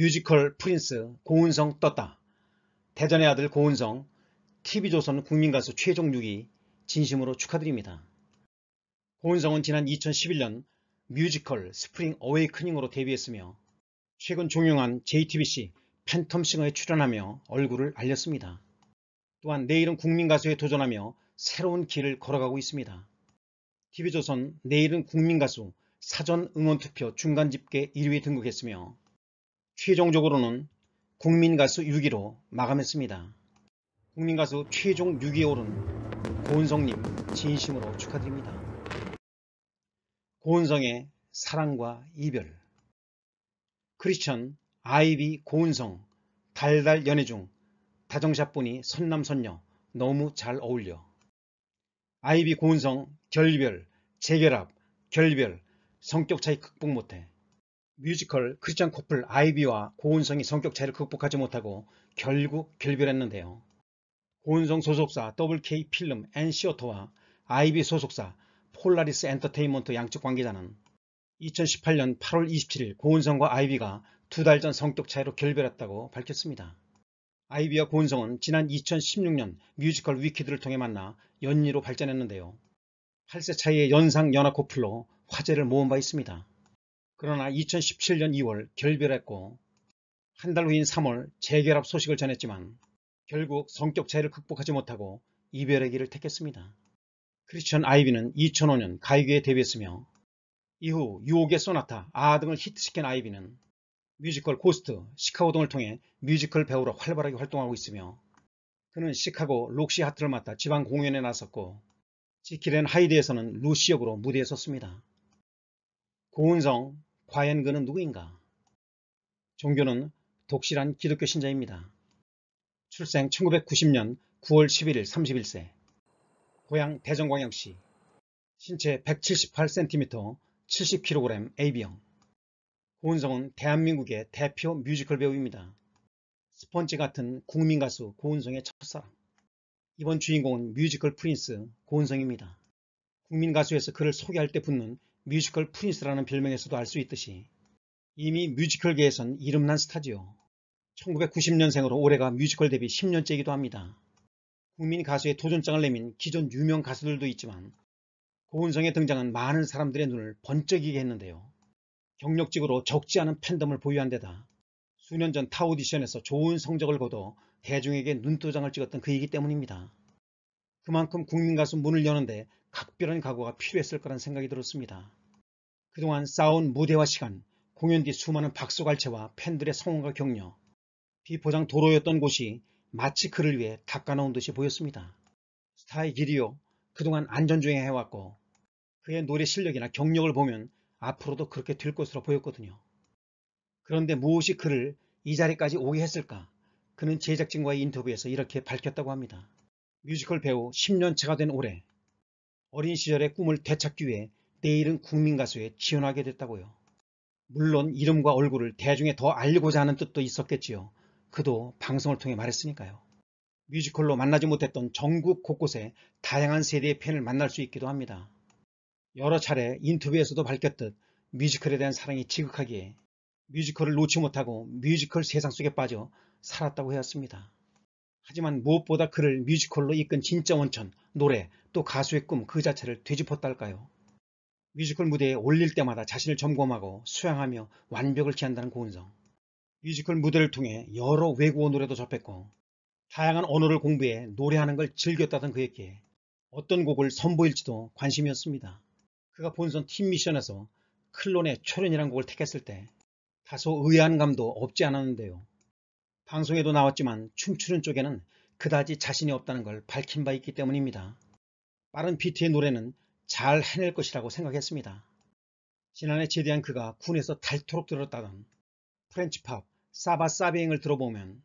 뮤지컬 프린스 고은성 떴다. 대전의 아들 고은성 TV조선 국민가수 최종 6위 진심으로 축하드립니다. 고은성은 지난 2011년 뮤지컬 스프링 어웨이크닝으로 데뷔했으며 최근 종영한 JTBC 팬텀싱어에 출연하며 얼굴을 알렸습니다. 또한 내일은 국민가수에 도전하며 새로운 길을 걸어가고 있습니다. TV조선 내일은 국민가수 사전 응원투표 중간집계 1위에 등극했으며 최종적으로는 국민가수 6위로 마감했습니다. 국민가수 최종 6위에 오른 고은성님 진심으로 축하드립니다. 고은성의 사랑과 이별 크리스천 아이비 고은성 달달 연애 중 다정샷분이 선남선녀 너무 잘 어울려 아이비 고은성 결별 재결합 결별 성격 차이 극복 못해 뮤지컬 크리스찬 코플 아이비와 고은성이 성격 차이를 극복하지 못하고 결국 결별했는데요. 고은성 소속사 WK 필름 앤시오토와 아이비 소속사 폴라리스 엔터테인먼트 양측 관계자는 2018년 8월 27일 고은성과 아이비가 두 달 전 성격 차이로 결별했다고 밝혔습니다. 아이비와 고은성은 지난 2016년 뮤지컬 위키드를 통해 만나 연이로 발전했는데요. 8세 차이의 연상 연하 코플로 화제를 모은 바 있습니다. 그러나 2017년 2월 결별했고 한 달 후인 3월 재결합 소식을 전했지만 결국 성격 차이를 극복하지 못하고 이별의 길을 택했습니다. 크리스천 아이비는 2005년 가요계에 데뷔했으며 이후 유혹의 소나타, 아 등을 히트시킨 아이비는 뮤지컬 고스트, 시카고 등을 통해 뮤지컬 배우로 활발하게 활동하고 있으며 그는 시카고 록시 하트를 맡아 지방 공연에 나섰고 지킬앤 하이드에서는 루시 역으로 무대에 섰습니다. 고은성, 과연 그는 누구인가? 종교는 독실한 기독교 신자입니다. 출생 1990년 9월 11일 31세 고향 대전광역시 신체 178cm 70kg AB형 고은성은 대한민국의 대표 뮤지컬 배우입니다. 스펀지 같은 국민가수 고은성의 첫사랑 이번 주인공은 뮤지컬 프린스 고은성입니다. 국민가수에서 그를 소개할 때 붙는 뮤지컬 프린스라는 별명에서도 알 수 있듯이 이미 뮤지컬계에선 이름난 스타지요. 1990년생으로 올해가 뮤지컬 데뷔 10년째이기도 합니다. 국민 가수의 도전장을 내민 기존 유명 가수들도 있지만 고은성의 등장은 많은 사람들의 눈을 번쩍이게 했는데요. 경력직으로 적지 않은 팬덤을 보유한 데다 수년 전 타 오디션에서 좋은 성적을 거둬 대중에게 눈도장을 찍었던 그이기 때문입니다. 그만큼 국민 가수 문을 여는데 각별한 각오가 필요했을 거란 생각이 들었습니다. 그동안 쌓아온 무대와 시간, 공연 뒤 수많은 박수갈채와 팬들의 성원과 격려, 비포장 도로였던 곳이 마치 그를 위해 닦아놓은 듯이 보였습니다. 스타의 길이요. 그동안 안전주행 해왔고 그의 노래 실력이나 경력을 보면 앞으로도 그렇게 될 것으로 보였거든요. 그런데 무엇이 그를 이 자리까지 오게 했을까? 그는 제작진과의 인터뷰에서 이렇게 밝혔다고 합니다. 뮤지컬 배우 10년차가 된 올해 어린 시절의 꿈을 되찾기 위해 내일은 국민가수에 지원하게 됐다고요. 물론 이름과 얼굴을 대중에 더 알리고자 하는 뜻도 있었겠지요. 그도 방송을 통해 말했으니까요. 뮤지컬로 만나지 못했던 전국 곳곳에 다양한 세대의 팬을 만날 수 있기도 합니다. 여러 차례 인터뷰에서도 밝혔듯 뮤지컬에 대한 사랑이 지극하기에 뮤지컬을 놓지 못하고 뮤지컬 세상 속에 빠져 살았다고 해왔습니다. 하지만 무엇보다 그를 뮤지컬로 이끈 진짜 원천, 노래, 또 가수의 꿈 그 자체를 되짚었다할까요 뮤지컬 무대에 올릴 때마다 자신을 점검하고 수양하며 완벽을 취한다는 고은성. 뮤지컬 무대를 통해 여러 외국어 노래도 접했고 다양한 언어를 공부해 노래하는 걸 즐겼다던 그에게 어떤 곡을 선보일지도 관심이었습니다. 그가 본선 팀 미션에서 클론의 초련이란 곡을 택했을 때 다소 의아한 감도 없지 않았는데요. 방송에도 나왔지만 춤추는 쪽에는 그다지 자신이 없다는 걸 밝힌 바 있기 때문입니다. 빠른 비트의 노래는 잘 해낼 것이라고 생각했습니다. 지난해 제대한 그가 군에서 닳도록 들었다던 프렌치팝 사바 사비엥을 들어보면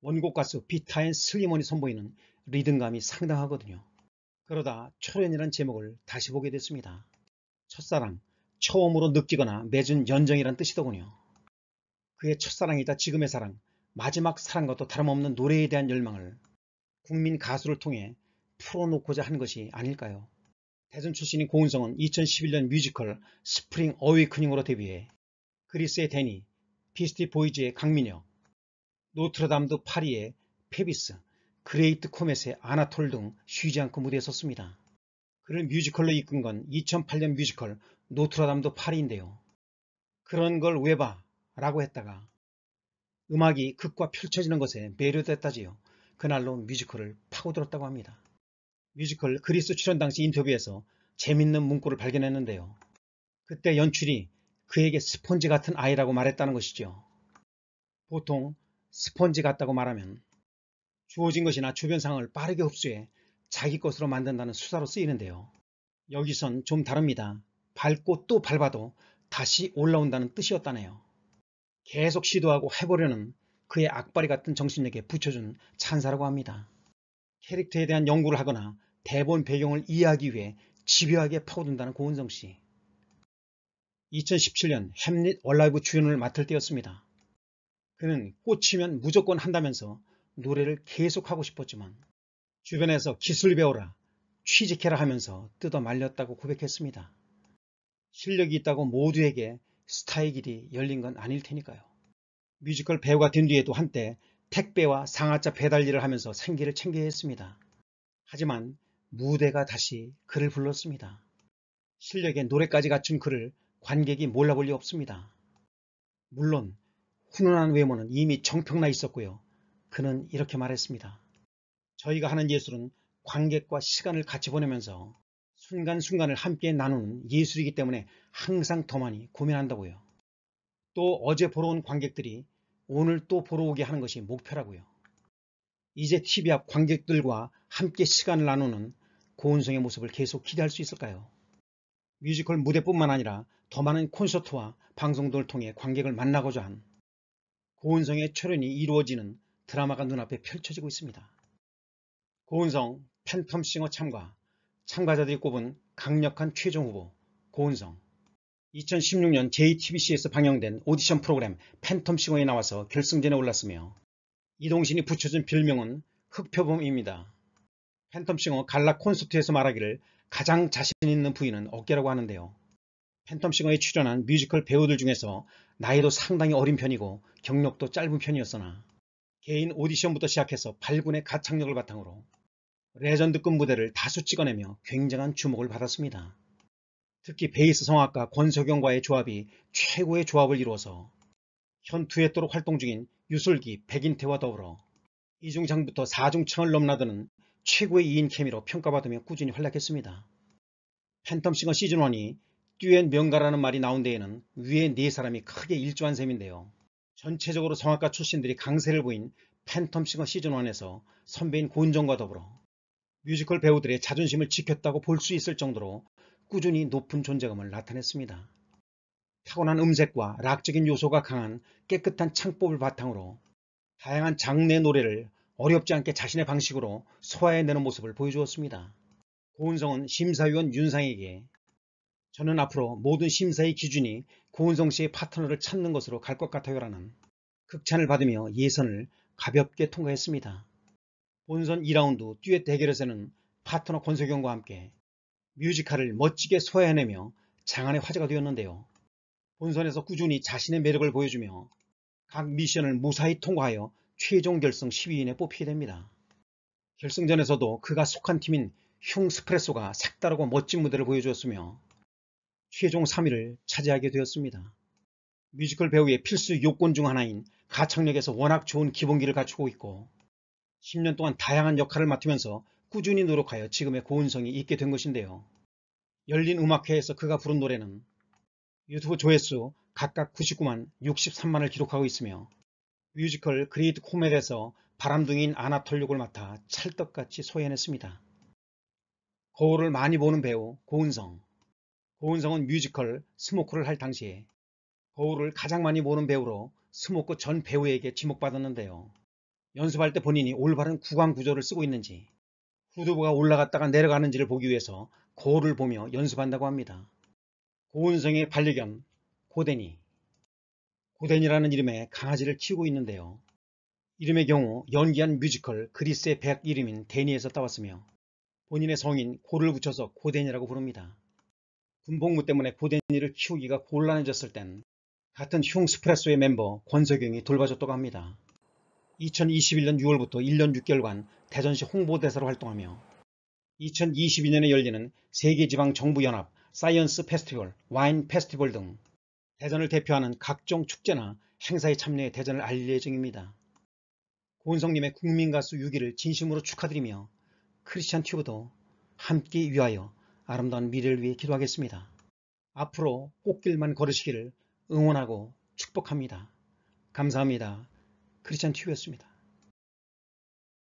원곡 가수 비타인 슬리먼이 선보이는 리듬감이 상당하거든요. 그러다 초련이란 제목을 다시 보게 됐습니다. 첫사랑, 처음으로 느끼거나 맺은 연정이란 뜻이더군요. 그의 첫사랑이자 지금의 사랑, 마지막 사랑과도 다름없는 노래에 대한 열망을 국민 가수를 통해 풀어놓고자 한 것이 아닐까요? 대전 출신인 고은성은 2011년 뮤지컬 스프링 어웨이크닝으로 데뷔해 그리스의 데니, 비스티 보이즈의 강민혁, 노트르담드 파리의 페비스, 그레이트 코멧의 아나톨 등 쉬지 않고 무대에 섰습니다. 그를 뮤지컬로 이끈 건 2008년 뮤지컬 노트르담드 파리인데요. 그런 걸 왜 봐? 라고 했다가 음악이 극과 펼쳐지는 것에 매료됐다지요. 그날로 뮤지컬을 파고들었다고 합니다. 뮤지컬 그리스 출연 당시 인터뷰에서 재밌는 문구를 발견했는데요. 그때 연출이 그에게 스펀지 같은 아이라고 말했다는 것이죠. 보통 스펀지 같다고 말하면 주어진 것이나 주변 상을 빠르게 흡수해 자기 것으로 만든다는 수사로 쓰이는데요. 여기선 좀 다릅니다. 밟고 또 밟아도 다시 올라온다는 뜻이었다네요. 계속 시도하고 해보려는 그의 악바리 같은 정신력에 붙여준 찬사라고 합니다. 캐릭터에 대한 연구를 하거나 대본 배경을 이해하기 위해 집요하게 파고든다는 고은성 씨. 2017년 햄릿 월라이브 주연을 맡을 때였습니다. 그는 꽂히면 무조건 한다면서 노래를 계속하고 싶었지만 주변에서 기술 배워라, 취직해라 하면서 뜯어 말렸다고 고백했습니다. 실력이 있다고 모두에게 스타의 길이 열린 건 아닐 테니까요. 뮤지컬 배우가 된 뒤에도 한때 택배와 상하차 배달 일을 하면서 생계를 챙겨야 했습니다. 하지만 무대가 다시 그를 불렀습니다. 실력에 노래까지 갖춘 그를 관객이 몰라볼 리 없습니다. 물론 훈훈한 외모는 이미 정평나 있었고요. 그는 이렇게 말했습니다. 저희가 하는 예술은 관객과 시간을 같이 보내면서 순간순간을 함께 나누는 예술이기 때문에 항상 더 많이 고민한다고요. 또 어제 보러 온 관객들이 오늘 또 보러 오게 하는 것이 목표라고요. 이제 TV 앞 관객들과 함께 시간을 나누는 고은성의 모습을 계속 기대할 수 있을까요? 뮤지컬 무대뿐만 아니라 더 많은 콘서트와 방송들을 통해 관객을 만나고자 한 고은성의 출연이 이루어지는 드라마가 눈앞에 펼쳐지고 있습니다. 고은성 팬텀싱어 참가 참가자들이 꼽은 강력한 최종 후보 고은성 2016년 JTBC에서 방영된 오디션 프로그램 팬텀싱어에 나와서 결승전에 올랐으며 이동신이 붙여준 별명은 흑표범입니다. 팬텀싱어 갈라 콘서트에서 말하기를 가장 자신 있는 부인은 어깨라고 하는데요. 팬텀싱어에 출연한 뮤지컬 배우들 중에서 나이도 상당히 어린 편이고 경력도 짧은 편이었으나 개인 오디션부터 시작해서 발군의 가창력을 바탕으로 레전드급 무대를 다수 찍어내며 굉장한 주목을 받았습니다. 특히 베이스 성악가 권석영과의 조합이 최고의 조합을 이루어서 현투에 또록 활동 중인 유솔기 백인태와 더불어 이중창부터4중창을 넘나드는 최고의 2인 케미로 평가받으며 꾸준히 활약했습니다. 팬텀싱어 시즌1이 듀엣 명가라는 말이 나온 데에는 위에 네 사람이 크게 일조한 셈인데요. 전체적으로 성악가 출신들이 강세를 보인 팬텀싱어 시즌1에서 선배인 곤정과 더불어 뮤지컬 배우들의 자존심을 지켰다고 볼 수 있을 정도로 꾸준히 높은 존재감을 나타냈습니다. 타고난 음색과 락적인 요소가 강한 깨끗한 창법을 바탕으로 다양한 장르의 노래를 어렵지 않게 자신의 방식으로 소화해내는 모습을 보여주었습니다. 고은성은 심사위원 윤상에게 저는 앞으로 모든 심사의 기준이 고은성 씨의 파트너를 찾는 것으로 갈 것 같아요 라는 극찬을 받으며 예선을 가볍게 통과했습니다. 본선 2라운드 듀엣 대결에서는 파트너 권석영과 함께 뮤지컬을 멋지게 소화해내며 장안의 화제가 되었는데요. 본선에서 꾸준히 자신의 매력을 보여주며 각 미션을 무사히 통과하여 최종 결승 12인에 뽑히게 됩니다. 결승전에서도 그가 속한 팀인 흉스프레소가 색다르고 멋진 무대를 보여주었으며 최종 3위를 차지하게 되었습니다. 뮤지컬 배우의 필수 요건 중 하나인 가창력에서 워낙 좋은 기본기를 갖추고 있고 10년 동안 다양한 역할을 맡으면서 꾸준히 노력하여 지금의 고은성이 있게 된 것인데요. 열린 음악회에서 그가 부른 노래는 유튜브 조회수 각각 99만, 63만을 기록하고 있으며 뮤지컬 그레이트 코멧에서 바람둥이인 아나톨 욕을 맡아 찰떡같이 소연했습니다. 거울을 많이 보는 배우 고은성 고은성은 뮤지컬 스모크를 할 당시에 거울을 가장 많이 보는 배우로 스모크 전 배우에게 지목받았는데요. 연습할 때 본인이 올바른 구강 구조를 쓰고 있는지 후두부가 올라갔다가 내려가는지를 보기 위해서 고을 보며 연습한다고 합니다. 고은성의 반려견 고데니 고데니라는 이름의 강아지를 키우고 있는데요. 이름의 경우 연기한 뮤지컬 그리스의 백 이름인 데니에서 따왔으며 본인의 성인 고를 붙여서 고데니라고 부릅니다. 군복무 때문에 고데니를 키우기가 곤란해졌을 땐 같은 흉스프레소의 멤버 권석영이 돌봐줬다고 합니다. 2021년 6월부터 1년 6개월간 대전시 홍보대사로 활동하며 2022년에 열리는 세계지방정부연합 사이언스 페스티벌, 와인 페스티벌 등 대전을 대표하는 각종 축제나 행사에 참여해 대전을 알릴 예정입니다. 고은성님의 국민가수 6위를 진심으로 축하드리며 크리스찬 튜브도 함께 위하여 아름다운 미래를 위해 기도하겠습니다. 앞으로 꽃길만 걸으시기를 응원하고 축복합니다. 감사합니다. 크리스찬 튜였습니다.